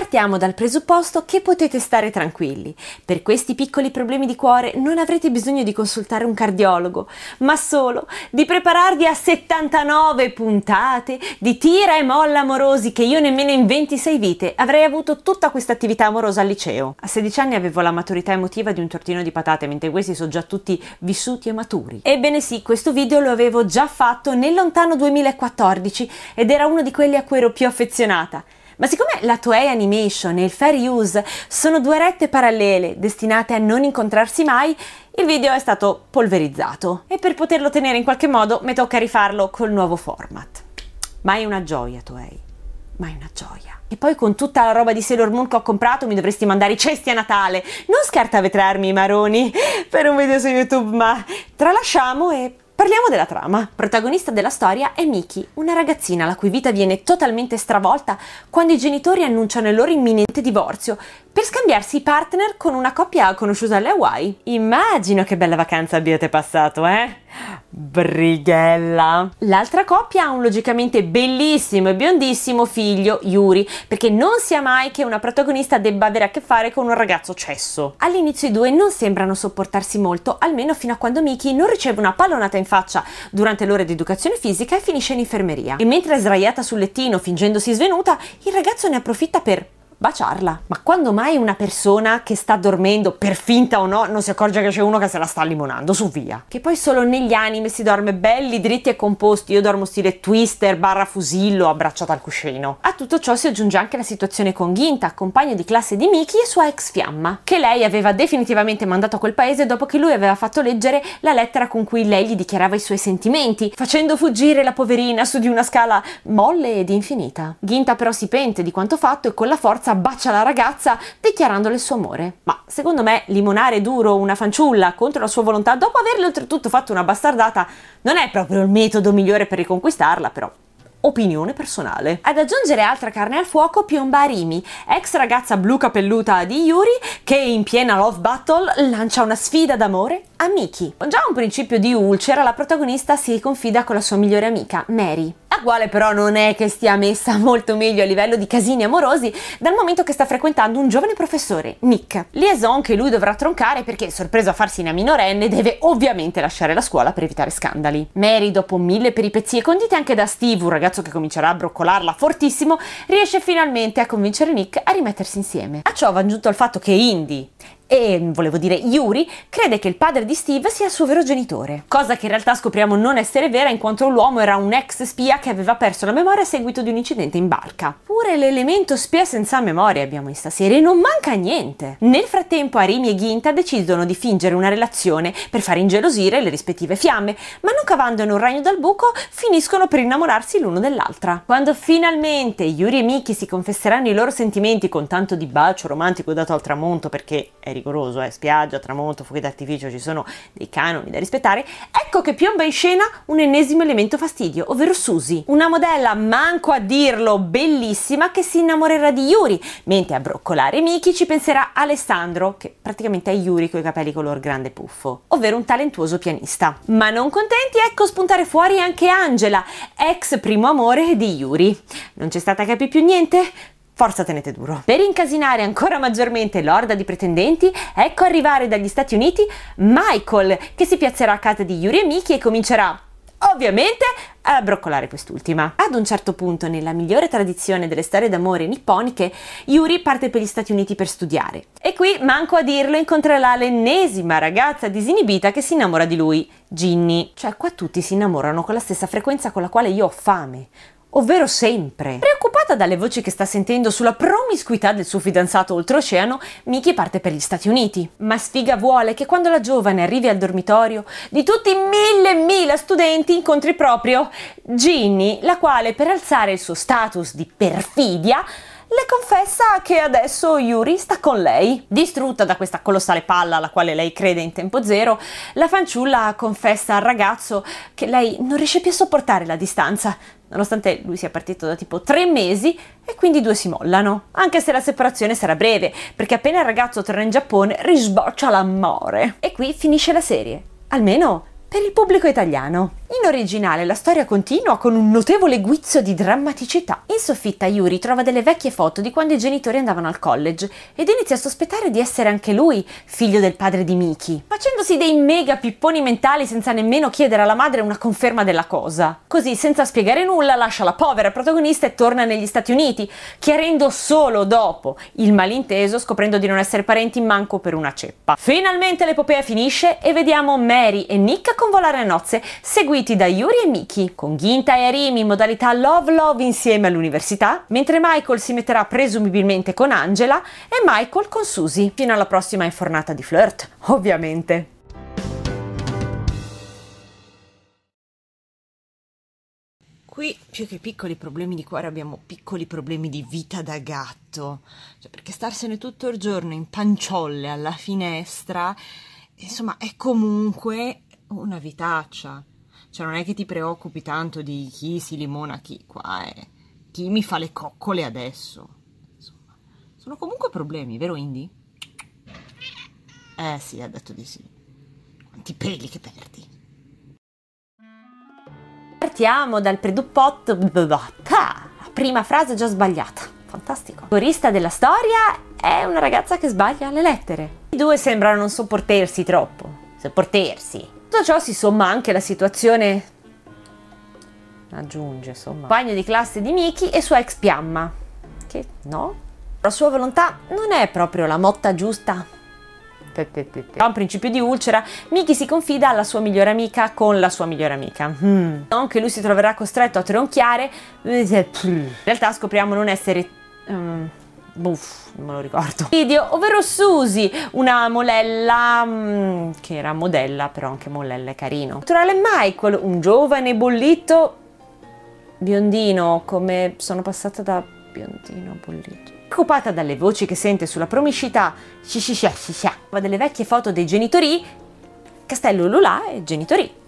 Partiamo dal presupposto che potete stare tranquilli. Per questi piccoli problemi di cuore non avrete bisogno di consultare un cardiologo, ma solo di prepararvi a 79 puntate di tira e molla amorosi che io nemmeno in 26 vite avrei avuto tutta questa attività amorosa al liceo. A 16 anni avevo la maturità emotiva di un tortino di patate, mentre questi sono già tutti vissuti e maturi. Ebbene sì, questo video lo avevo già fatto nel lontano 2014 ed era uno di quelli a cui ero più affezionata. Ma siccome la Toei Animation e il Fair Use sono due rette parallele destinate a non incontrarsi mai, il video è stato polverizzato e per poterlo tenere in qualche modo mi tocca rifarlo col nuovo format. Ma è una gioia, Toei. Ma è una gioia. E poi con tutta la roba di Sailor Moon che ho comprato mi dovresti mandare i cesti a Natale. Non scartavetrarmi i maroni per un video su YouTube, ma tralasciamo e Parliamo della trama. Protagonista della storia è Miki, una ragazzina la cui vita viene totalmente stravolta quando i genitori annunciano il loro imminente divorzio per scambiarsi i partner con una coppia conosciuta alle Hawaii. Immagino che bella vacanza abbiate passato, eh? Brighella. L'altra coppia ha un logicamente bellissimo e biondissimo figlio, Yuri, perché non sia mai che una protagonista debba avere a che fare con un ragazzo cesso. All'inizio i due non sembrano sopportarsi molto, almeno fino a quando Miki non riceve una pallonata in faccia durante l'ora di educazione fisica e finisce in infermeria. E mentre è sdraiata sul lettino fingendosi svenuta, il ragazzo ne approfitta per baciarla. Ma quando mai una persona che sta dormendo, per finta o no, non si accorge che c'è uno che se la sta limonando, su via. Che poi solo negli anime si dorme belli, dritti e composti, io dormo stile twister, barra fusillo, abbracciata al cuscino. A tutto ciò si aggiunge anche la situazione con Ginta, compagno di classe di Miki e sua ex fiamma, che lei aveva definitivamente mandato a quel paese dopo che lui aveva fatto leggere la lettera con cui lei gli dichiarava i suoi sentimenti, facendo fuggire la poverina su di una scala molle ed infinita. Ginta però si pente di quanto fatto e con la forza ragazza bacia la ragazza dichiarandole il suo amore. Ma secondo me limonare duro una fanciulla contro la sua volontà dopo averle oltretutto fatto una bastardata non è proprio il metodo migliore per riconquistarla però opinione personale. Ad aggiungere altra carne al fuoco piomba Arimi, ex ragazza blu capelluta di Yuri che in piena love battle lancia una sfida d'amore a Miki. Con già un principio di ulcera la protagonista si confida con la sua migliore amica, Mary quale però non è che stia messa molto meglio a livello di casini amorosi dal momento che sta frequentando un giovane professore, Nick. Liaison che lui dovrà troncare perché, sorpreso a farsi una minorenne, deve ovviamente lasciare la scuola per evitare scandali. Mary, dopo mille peripezie condite anche da Steve, un ragazzo che comincerà a broccolarla fortissimo, riesce finalmente a convincere Nick a rimettersi insieme. A ciò va aggiunto il fatto che Indy, e, volevo dire Yuri, crede che il padre di Steve sia il suo vero genitore. Cosa che in realtà scopriamo non essere vera in quanto l'uomo era un ex spia che aveva perso la memoria a seguito di un incidente in barca. Pure l'elemento spia senza memoria abbiamo in stasera e non manca niente. Nel frattempo Arimi e Ginta decidono di fingere una relazione per far ingelosire le rispettive fiamme, ma non cavando in un ragno dal buco finiscono per innamorarsi l'uno dell'altra. Quando finalmente Yuri e Miki si confesseranno i loro sentimenti con tanto di bacio romantico dato al tramonto perché eri rigoroso, eh, spiaggia, tramonto, fuochi d'artificio, ci sono dei canoni da rispettare, ecco che piomba in scena un ennesimo elemento fastidio, ovvero Susie, una modella manco a dirlo bellissima che si innamorerà di Yuri, mentre a broccolare Miki ci penserà Alessandro, che praticamente è Yuri con i capelli color grande puffo, ovvero un talentuoso pianista. Ma non contenti, ecco spuntare fuori anche Angela, ex primo amore di Yuri. Non c'è stata capire più niente? forza tenete duro. Per incasinare ancora maggiormente l'orda di pretendenti, ecco arrivare dagli Stati Uniti Michael, che si piazzerà a casa di Yuri e Miki e comincerà ovviamente a broccolare quest'ultima. Ad un certo punto, nella migliore tradizione delle storie d'amore nipponiche, Yuri parte per gli Stati Uniti per studiare. E qui, manco a dirlo, incontrerà l'ennesima ragazza disinibita che si innamora di lui, Ginny. Cioè, qua tutti si innamorano con la stessa frequenza con la quale io ho fame ovvero sempre. Preoccupata dalle voci che sta sentendo sulla promiscuità del suo fidanzato oltreoceano, Mickey parte per gli Stati Uniti. Ma sfiga vuole che quando la giovane arrivi al dormitorio, di tutti i mille e mille studenti incontri proprio Ginny, la quale per alzare il suo status di perfidia le confessa che adesso Yuri sta con lei. Distrutta da questa colossale palla alla quale lei crede in tempo zero, la fanciulla confessa al ragazzo che lei non riesce più a sopportare la distanza, nonostante lui sia partito da tipo tre mesi e quindi i due si mollano, anche se la separazione sarà breve, perché appena il ragazzo torna in Giappone risboccia l'amore. E qui finisce la serie, almeno per il pubblico italiano. In originale la storia continua con un notevole guizzo di drammaticità. In soffitta Yuri trova delle vecchie foto di quando i genitori andavano al college ed inizia a sospettare di essere anche lui figlio del padre di Miki, facendosi dei mega pipponi mentali senza nemmeno chiedere alla madre una conferma della cosa. Così, senza spiegare nulla, lascia la povera protagonista e torna negli Stati Uniti, chiarendo solo dopo il malinteso, scoprendo di non essere parenti manco per una ceppa. Finalmente l'epopea finisce e vediamo Mary e Nick convolare a nozze, seguiti seguiti da Yuri e Miki, con Ginta e Arimi in modalità Love Love insieme all'università, mentre Michael si metterà presumibilmente con Angela e Michael con Susie, fino alla prossima infornata di flirt, ovviamente. Qui più che piccoli problemi di cuore abbiamo piccoli problemi di vita da gatto, cioè, perché starsene tutto il giorno in panciolle alla finestra, insomma, è comunque una vitaccia. Cioè non è che ti preoccupi tanto di chi si limona, chi qua è, eh. chi mi fa le coccole adesso. Insomma, sono comunque problemi, vero Indy? Eh sì, ha detto di sì. Quanti peli che perdi. Partiamo dal preduppot. La prima frase già sbagliata. Fantastico. Il corista della storia è una ragazza che sbaglia le lettere. I due sembrano non sopportersi troppo. Sopportersi. Tutto ciò si somma anche alla situazione aggiunge insomma compagno di classe di Miki e sua ex fiamma. che no la sua volontà non è proprio la motta giusta A un principio di ulcera Miki si confida alla sua migliore amica con la sua migliore amica mm. non che lui si troverà costretto a tronchiare eh, in realtà scopriamo non essere mm Buff, non me lo ricordo. Video, ovvero Susi, una molella mm, che era modella, però anche molella è carino. Naturale Michael, un giovane bollito biondino, come sono passata da biondino a bollito. Occupata dalle voci che sente sulla promiscità, promicità, sciscia sciscia, delle vecchie foto dei genitori, Castello Lulà e genitori.